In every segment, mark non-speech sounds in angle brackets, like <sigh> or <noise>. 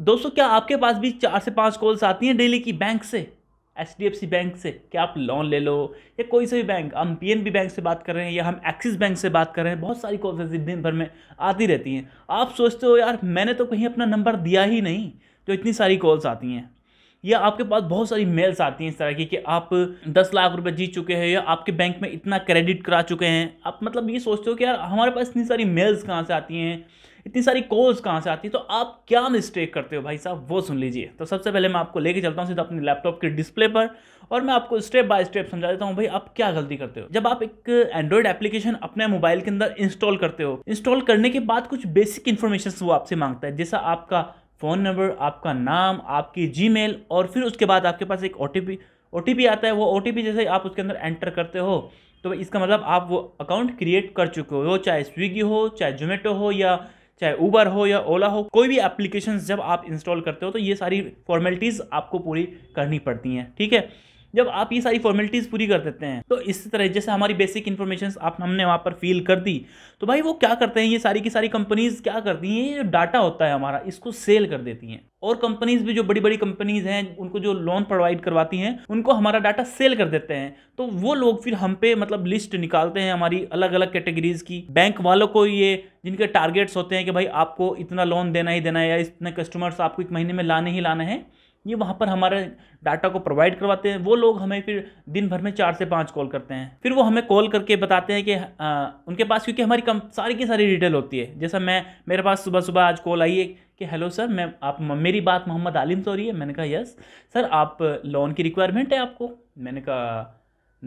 दोस्तों क्या आपके पास भी चार से पाँच कॉल्स आती हैं डेली की बैंक से एच बैंक से कि आप लोन ले लो या कोई से भी बैंक हम पी बैंक से बात कर रहे हैं या हम एक्सिस बैंक से बात कर रहे हैं बहुत सारी कॉल्स ऐसी दिन भर में आती रहती हैं आप सोचते हो यार मैंने तो कहीं अपना नंबर दिया ही नहीं जो इतनी सारी कॉल्स आती हैं या आपके पास बहुत सारी मेल्स आती हैं इस तरह की कि आप दस लाख रुपए जीत चुके हैं या आपके बैंक में इतना क्रेडिट करा चुके हैं आप मतलब ये सोचते हो कि यार हमारे पास इतनी सारी मेल्स कहाँ से आती हैं इतनी सारी कॉल्स कहाँ से आती है तो आप क्या मिस्टेक करते हो भाई साहब वो सुन लीजिए तो सबसे पहले मैं आपको लेके चलता हूँ सीधा अपने लैपटॉप के डिस्प्ले पर और मैं आपको स्टेप बाय स्टेप समझा देता हूँ भाई आप क्या गलती करते हो जब आप एक एंड्रॉइड एप्लीकेशन अपने मोबाइल के अंदर इंस्टॉल करते हो इंस्टॉल करने के बाद कुछ बेसिक इन्फॉर्मेशन वो आपसे मांगता है जैसा आपका फ़ोन नंबर आपका नाम आपकी जी और फिर उसके बाद आपके पास एक ओ टी आता है वो ओ जैसे आप उसके अंदर एंटर करते हो तो इसका मतलब आप वो अकाउंट क्रिएट कर चुके हो चाहे स्विगी हो चाहे जोमेटो हो या चाहे ऊबर हो या ओला हो कोई भी एप्लीकेशन जब आप इंस्टॉल करते हो तो ये सारी फॉर्मेलिटीज़ आपको पूरी करनी पड़ती हैं ठीक है जब आप ये सारी फॉर्मेलिटीज़ पूरी कर देते हैं तो इस तरह जैसे हमारी बेसिक इन्फॉर्मेशन आप हमने वहाँ पर फील कर दी तो भाई वो क्या करते हैं ये सारी की सारी कंपनीज़ क्या करती हैं ये जो डाटा होता है हमारा इसको सेल कर देती हैं और कंपनीज़ भी जो बड़ी बड़ी कंपनीज़ हैं उनको जो लोन प्रोवाइड करवाती हैं उनको हमारा डाटा सेल कर देते हैं तो वो लोग फिर हम पे मतलब लिस्ट निकालते हैं हमारी अलग अलग कैटेगरीज़ की बैंक वालों को ये जिनके टारगेट्स होते हैं कि भाई आपको इतना लोन देना ही देना है या इतने कस्टमर्स आपको एक महीने में लाने ही लाने हैं ये वहाँ पर हमारे डाटा को प्रोवाइड करवाते हैं वो लोग हमें फिर दिन भर में चार से पाँच कॉल करते हैं फिर वो हमें कॉल करके बताते हैं कि आ, उनके पास क्योंकि हमारी कम सारी की सारी डिटेल होती है जैसा मैं मेरे पास सुबह सुबह आज कॉल आई है कि हेलो सर मैं आप मेरी बात मोहम्मद आलिम से हो रही है मैंने कहा यस सर आप लोन की रिक्वायरमेंट है आपको मैंने कहा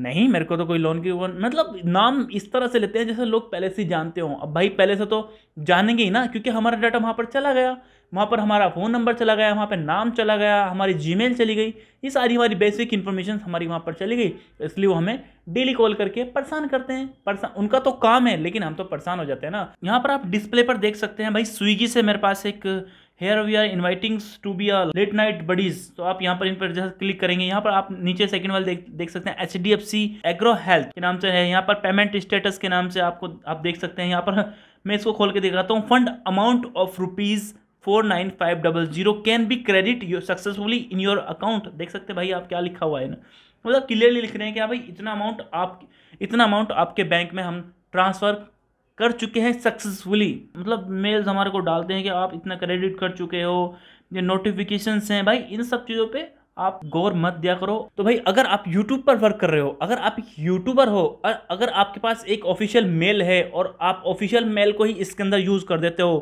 नहीं मेरे को तो कोई लोन की मतलब नाम इस तरह से लेते हैं जैसे लोग पहले से जानते हों अब भाई पहले से तो जानेंगे ही ना क्योंकि हमारा डाटा वहाँ पर चला गया वहाँ पर हमारा फ़ोन नंबर चला गया वहाँ पर नाम चला गया हमारी जीमेल चली गई ये सारी हमारी बेसिक इन्फॉर्मेशन हमारी वहाँ पर चली गई इसलिए वो हमें डेली कॉल करके परेशान करते हैं परेशान उनका तो काम है लेकिन हम तो परेशान हो जाते हैं ना यहाँ पर आप डिस्प्ले पर देख सकते हैं भाई स्विगी से मेरे पास एक here we are inviting to be a late night buddies तो आप यहाँ पर इन पर जैसे क्लिक करेंगे यहाँ पर आप नीचे सेकंड वाले देख, देख सकते हैं H D F C agro health के नाम से है यहाँ पर पेमेंट स्टेटस के नाम से आपको आप देख सकते हैं यहाँ पर <laughs> मैं इसको खोल के दिखाता हूँ fund amount of rupees four nine five double zero can be credit you successfully in your account देख सकते हैं भाई आप क्या लिखा हुआ है ना मतलब क्लियरली लिख रहे हैं कि हाँ भाई इतना अमाउंट आप इतना अमाउंट आपके बैंक में हम ट्रांसफ़र कर चुके हैं सक्सेसफुली मतलब मेल्स हमारे को डालते हैं कि आप इतना क्रेडिट कर चुके हो ये नोटिफिकेशन हैं भाई इन सब चीज़ों पर आप गौर मत दिया करो तो भाई अगर आप यूट्यूब पर वर्क कर रहे हो अगर आप यूट्यूबर हो और अगर आपके पास एक ऑफिशियल मेल है और आप ऑफिशियल मेल को ही इसके अंदर यूज़ कर देते हो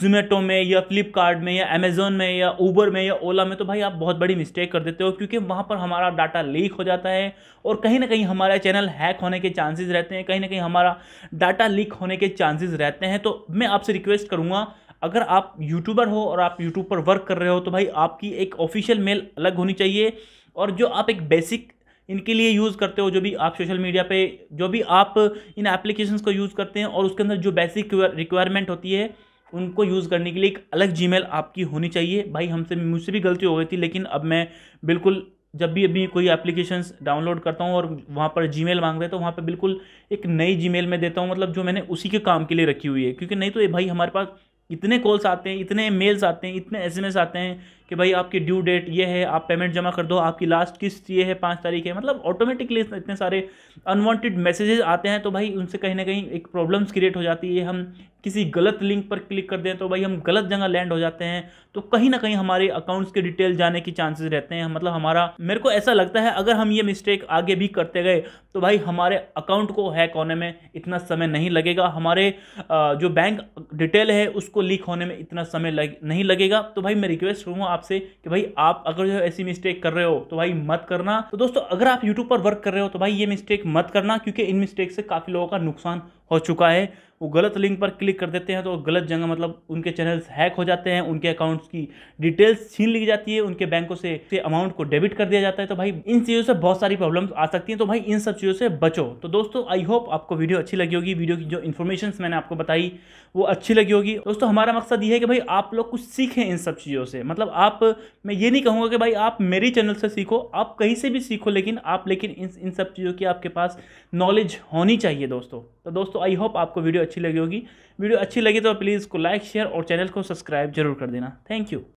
जोमेटो में या फ्लिपकार्ट में या अमेज़ोन में या ऊबर में या ओला में तो भाई आप बहुत बड़ी मिस्टेक कर देते हो क्योंकि वहाँ पर हमारा डाटा लीक हो जाता है और कहीं ना कहीं हमारा चैनल हैक होने के चांसेस रहते हैं कहीं ना कहीं हमारा डाटा लीक होने के चांसेस रहते हैं तो मैं आपसे रिक्वेस्ट करूँगा अगर आप यूट्यूबर हो और आप यूट्यूब पर वर्क कर रहे हो तो भाई आपकी एक ऑफिशियल मेल अलग होनी चाहिए और जो आप एक बेसिक इनके लिए यूज़ करते हो जो भी आप सोशल मीडिया पे जो भी आप इन एप्लीकेशंस को यूज़ करते हैं और उसके अंदर जो बेसिक रिक्वायरमेंट होती है उनको यूज़ करने के लिए एक अलग जी आपकी होनी चाहिए भाई हमसे मुझसे भी गलती हो गई थी लेकिन अब मैं बिल्कुल जब भी अभी कोई एप्लीकेशन डाउनलोड करता हूँ और वहाँ पर जी मेल मांग रहे हैं तो वहाँ पर बिल्कुल एक नई जी में देता हूँ मतलब जो मैंने उसी के काम के लिए रखी हुई है क्योंकि नहीं तो ये भाई हमारे पास इतने कॉल्स आते हैं इतने मेल्स आते हैं इतने एस आते हैं कि भाई आपकी ड्यू डेट ये है आप पेमेंट जमा कर दो आपकी लास्ट किस्त ये है पाँच तारीख है मतलब ऑटोमेटिकली इतने सारे अनवांटेड मैसेजेस आते हैं तो भाई उनसे कहीं ना कहीं एक प्रॉब्लम्स क्रिएट हो जाती है हम किसी गलत लिंक पर क्लिक कर दें तो भाई हम गलत जगह लैंड हो जाते हैं तो कहीं ना कहीं हमारे अकाउंट्स के डिटेल जाने की चांसेस रहते हैं मतलब हमारा मेरे को ऐसा लगता है अगर हम ये मिस्टेक आगे भी करते गए तो भाई हमारे अकाउंट को हैक होने में इतना समय नहीं लगेगा हमारे जो बैंक डिटेल है उसको लीक होने में इतना समय लग, नहीं लगेगा तो भाई मैं रिक्वेस्ट करूँगा आपसे कि भाई आप अगर जो ऐसी मिस्टेक कर रहे हो तो भाई मत करना तो दोस्तों अगर आप यूट्यूब पर वर्क कर रहे हो तो भाई ये मिस्टेक मत करना क्योंकि इन मिस्टेक से काफ़ी लोगों का नुकसान हो चुका है वो गलत लिंक पर क्लिक कर देते हैं तो गलत जगह मतलब उनके चैनल्स हैक हो जाते हैं उनके अकाउंट्स की डिटेल्स छीन ली जाती है उनके बैंकों से, से अमाउंट को डेबिट कर दिया जाता है तो भाई इन चीज़ों से बहुत सारी प्रॉब्लम्स आ सकती हैं तो भाई इन सब चीज़ों से बचो तो दोस्तों आई होप आपको वीडियो अच्छी लगी होगी वीडियो की जो इन्फॉर्मेशन मैंने आपको बताई वो अच्छी लगी होगी दोस्तों हमारा मकसद ये है कि भाई आप लोग कुछ सीखें इन सब चीज़ों से मतलब आप मैं ये नहीं कहूँगा कि भाई आप मेरी चैनल से सीखो आप कहीं से भी सीखो लेकिन आप लेकिन इन इन सब चीज़ों की आपके पास नॉलेज होनी चाहिए दोस्तों तो दोस्तों दोस्तों आई होप आपको वीडियो अच्छी लगी होगी वीडियो अच्छी लगी तो प्लीज़ को लाइक शेयर और चैनल को सब्सक्राइब जरूर कर देना थैंक यू